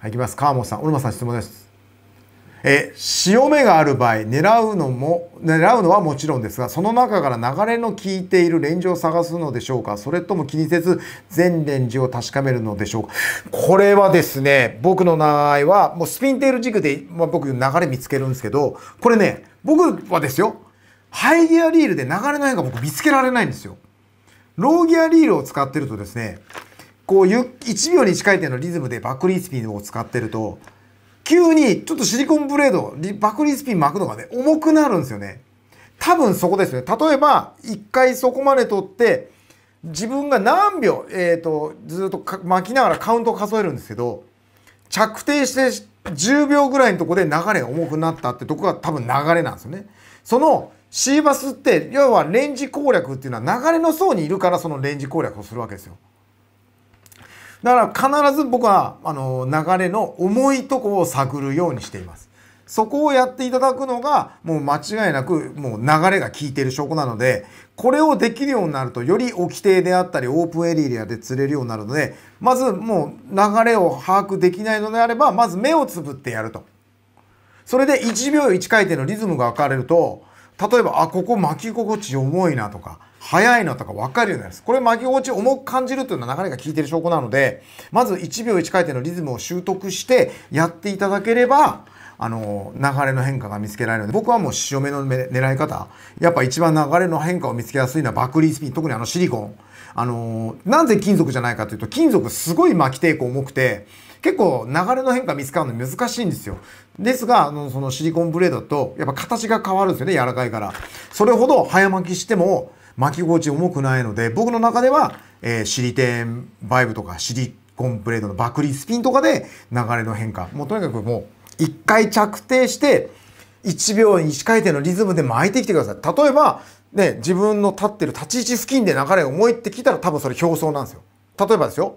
はい、いきます。川本さん、小沼さん質問です。え、潮目がある場合、狙うのも、狙うのはもちろんですが、その中から流れの効いているレンジを探すのでしょうかそれとも気にせず、全レンジを確かめるのでしょうかこれはですね、僕の名前は、もうスピンテール軸で、まあ、僕流れ見つけるんですけど、これね、僕はですよ、ハイギアリールで流れの変化僕見つけられないんですよ。ローギアリールを使ってるとですね、こうゆ1秒に近い点のリズムでバックリースピンを使ってると急にちょっとシリコンブレードバックリースピン巻くのがね重くなるんですよね多分そこですね例えば1回そこまで取って自分が何秒、えーとずっと巻きながらカウントを数えるんですけど着底して10秒ぐらいのとこで流れが重くなったってとこが多分流れなんですよねそのシーバスって要はレンジ攻略っていうのは流れの層にいるからそのレンジ攻略をするわけですよだから必ず僕はあの流れの重いとこを探るようにしています。そこをやっていただくのがもう間違いなくもう流れが効いている証拠なのでこれをできるようになるとより沖艇であったりオープンエリアで釣れるようになるのでまずもう流れを把握できないのであればまず目をつぶってやると。それで1秒1回転のリズムが分かれると例えばあここ巻き心地重いなとか速いのとか分かるようになります。これ巻き心地重く感じるというのは流れが効いてる証拠なので、まず1秒1回転のリズムを習得してやっていただければ、あの、流れの変化が見つけられるので、僕はもう潮目の狙い方、やっぱ一番流れの変化を見つけやすいのはバックリースピン、特にあのシリコン。あの、なぜ金属じゃないかというと、金属すごい巻き抵抗重くて、結構流れの変化見つかるの難しいんですよ。ですが、あの、そのシリコンブレードと、やっぱ形が変わるんですよね、柔らかいから。それほど早巻きしても、巻き心地重くないので、僕の中では、えー、シリテンバイブとかシリコンブレードのバクリスピンとかで流れの変化。もうとにかくもう、一回着底して、1秒1回転のリズムで巻いてきてください。例えば、ね、自分の立ってる立ち位置付近で流れが重いってきたら多分それ表層なんですよ。例えばですよ、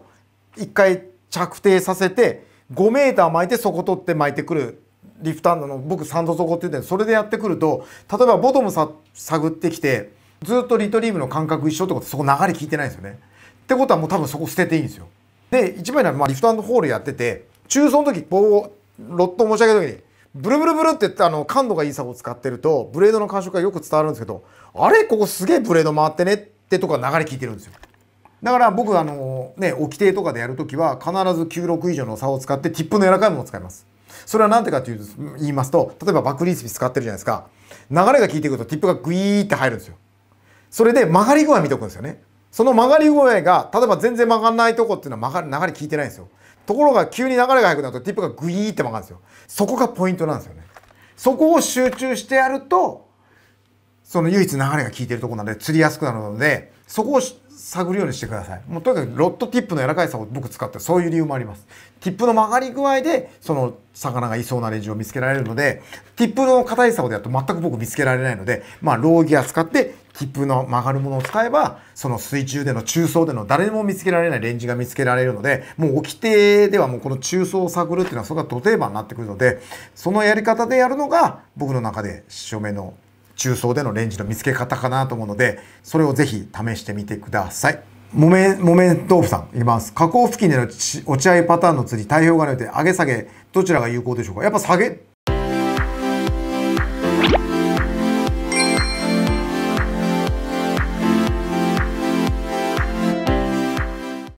一回着底させて、5メーター巻いてそこ取って巻いてくるリフトアンドの僕3度底って言ってそれでやってくると例えばボトムさ探ってきてずっとリトリーブの感覚一緒ってことそこ流れ聞いてないんですよね。ってことはもう多分そこ捨てていいんですよ。で一番のはまあリフトホールやってて中層の時棒をロットを持ち上げた時にブルブルブルってあの感度がいいサボを使ってるとブレードの感触がよく伝わるんですけどあれここすげえブレード回ってねってとか流れ聞いてるんですよ。だから僕あのね置き手とかでやるときは必ず96以上の差を使ってティップの柔らかいものを使います。それは何でかという言いますと例えばバックリースピ使ってるじゃないですか流れが効いてくるとティップがグイーって入るんですよ。それで曲がり具合見とくんですよね。その曲がり具合が、例えば全然曲がんないとこっていうのは曲がる、流れ効いてないんですよ。ところが急に流れが速くなるとティップがグイーって曲がるんですよ。そこがポイントなんですよね。そこを集中してやると、その唯一流れが効いてるところなので釣りやすくなるので、そこを探るようにしてください。もうとにかくロットティップの柔らかいさを僕使ってそういう理由もあります。ティップの曲がり具合でその魚がいそうなレンジを見つけられるので、ティップの硬いさをでやると全く僕見つけられないので、まあローギア使ってティップの曲がるものを使えば、その水中での中層での誰でも見つけられないレンジが見つけられるので、もう掟ではもうこの中層を探るっていうのはそれが土定番になってくるので、そのやり方でやるのが僕の中で証明の中層でのレンジの見つけ方かなと思うので、それをぜひ試してみてください。木綿、木綿豆腐さん、いきます。河口付近での落ち合いパターンの釣り、太平洋側において上げ下げ、どちらが有効でしょうかやっぱ下げ